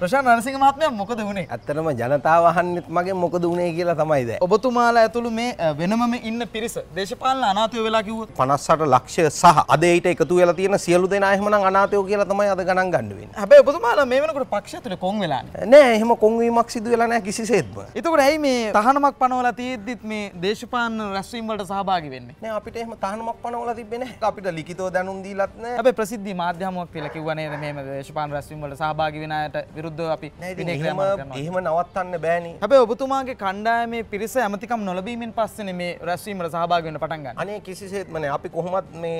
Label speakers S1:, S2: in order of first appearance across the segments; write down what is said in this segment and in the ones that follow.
S1: ප්‍රශාන් අරසිංහ මහත්මයා මොකද වුණේ? ඇත්තටම ජනතාව අහන්නෙත් මගෙන් මොකද වුණේ කියලා තමයි දැන්. ඔබතුමාලා ඇතුළු මේ වෙනමම ඉන්න පිරිස දේශපාලන අනාථයෝ වෙලා කිව්වොත් 58 ලක්ෂ සහ අද ඊට එකතු වෙලා තියෙන සියලු දෙනා එහෙමනම් අනාථයෝ කියලා තමයි අද ගණන් ගන්න වෙන්නේ. හැබැයි ඔබතුමාලා මේ වෙනකොට පක්ෂය ඇතුලේ කොන් වෙලා නැහැ. නෑ එහෙම කොන් වීමක් සිදු වෙලා නැහැ කිසිසේත්ම. එතකොට ඇයි මේ තහනමක් පනවලා තියෙද්දිත් මේ දේශපාලන රැස්වීම් වලට සහභාගී වෙන්නේ? නෑ අපිට එහෙම තහනමක් පනවලා තිබ්බේ නැහැ. අපිට ලිඛිතව දැනුම් දීලත් නැහැ. හැබැයි ප්‍රසිද්ධි මාධ්‍ය හමුවක් කියලා කිව්වා නේද මේම දේශපාලන රැස්වීම් වලට සහභාගී වෙන අයට විරුද්ධ අපි එහෙම නවත්තන්න බෑන හැබ ඔබතුමාගේ කණ්ඩායමේ පිරිස ඇමතිකම් නොලබීමෙන් පස්සන මේ රැස්වීමට සහභාගන්න පටන්ග අනේ කිසිසේත්මන අපි කොහොමත් මේ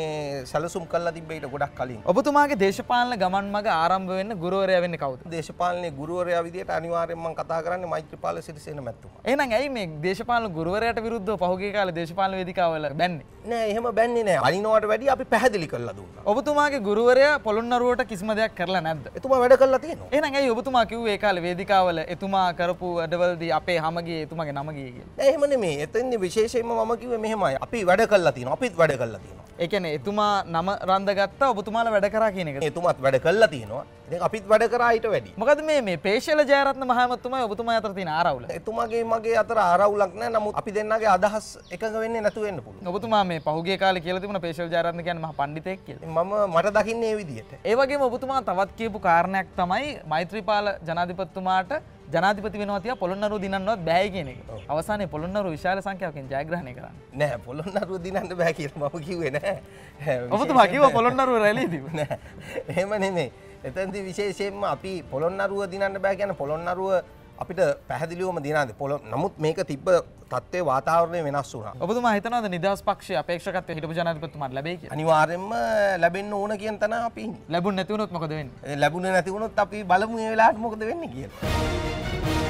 S1: සැලසුම් කල්ලා තිබෙයිට ගොඩක් කලින් ඔබතුමාගේ දේශපාලන ගමන් මග ආරම්භ වෙන්න ගුරුවරයා වෙන්න කවුද දේශපාලනය ගුරුවරයා විදියට අනිවාර්යෙන්ම කරන්න කතා කරන්න මෛත්‍රපාල සිරිසේන මැත්තුම එනම් ඇයි මේ දේශපාල ගුරුවරයට විරුද්ධ පහුගේ කාල දේශපාල වේදිකාවල බැන්නේ නෑ එහෙම බැන්නේ නෑ අනිනවට වැඩි අපි පැහැදිලි කරලා දුන්නා ඔබතුමාගේ ගුරුවරයා පොළොන්නරුවට කිසිම දෙයක් කරලා නැද්ද එතුමා වැඩ කරලා තියෙනවා එහෙනම් ඇයි ඔබතුමා කිව්වේ ඒ කාලේ වේදිකාවල එතුමා කරපු වැඩවලදී අපේ හම ගියේ එතුමාගේ නම ගියේ කියලා. එහෙම නෙමෙයි. එතෙන්දී විශේෂයෙන්ම මම කිව්වේ මෙහෙමයි. අපි වැඩ කළා තියෙනවා. අපිත් වැඩ කළා තියෙනවා. එකන එතුමා නම රන්දගත්ත ඔබතුමාල වැඩ කරා කියන එක එතුමත් වැඩ කල්ලා තියෙනවා අපිත් වැඩ කරාට වැඩි මොකද මේ පේශල ජයරත්න මහමත්තුමයි ඔබතුම අතර තින ආරවුල එතුමාගේ මගේ අතර ආරවුලක් නෑ නමුත් අපි දෙන්නගේ අදහස් එකඟ වෙන්නේ නැතුව වෙන්න පුළුවන් ඔබතුමා මේ පහුගිය කාලේ කියලා තිබුණ පේශල ජයරත්න කියන්නේ මහා පඬිතෙක් කියලා මම මට දකින්නේ ඒ විදිහට ඒ වගේම ඔබතුමා තවත් කියපු කාරණයක් තමයි මෛත්‍රීපාල ජනාධිපතිතුමාට ජනාතිපති වෙනවා පොළොන්නරුව දිනන්නවත් බෑ කියන එක. අවසානයේ පොළොන්නරුව විශාල සංඛ්‍යාවකින් ජයග්‍රහණය කරා. නෑ පොළොන්නරුව දිනන්න බෑ කියලා මම කිව්වේ නෑ. ඔබතුමා කිව්වා පොළොන්නරුව රැළියේදී. නෑ. එහෙම නෙමෙයි. එතෙන්දී විශේෂයෙන්ම අපි පොළොන්නරුව දිනන්න බෑ කියන්නේ පොළොන්නරුව අපිට පැහදිලිවම දිනාද පොල නමුත් මේක තිබ්බ තත්වේ වාතාවරණය වෙනස් වුණා. ඔබතුමා හිතනවාද නිදහස් පක්ෂයේ අපේක්ෂකත්වය හිටපු ජනාධිපතිතුමාට ලැබෙයි කියලා? අනිවාර්යයෙන්ම ලැබෙන්න ඕන කියන තැන අපි ඉන්නේ. ලැබුණ නැති වුණොත් මොකද වෙන්නේ? ලැබුණේ නැති වුණොත් අපි බලමු මේ වෙලාවට මොකද වෙන්නේ කියලා.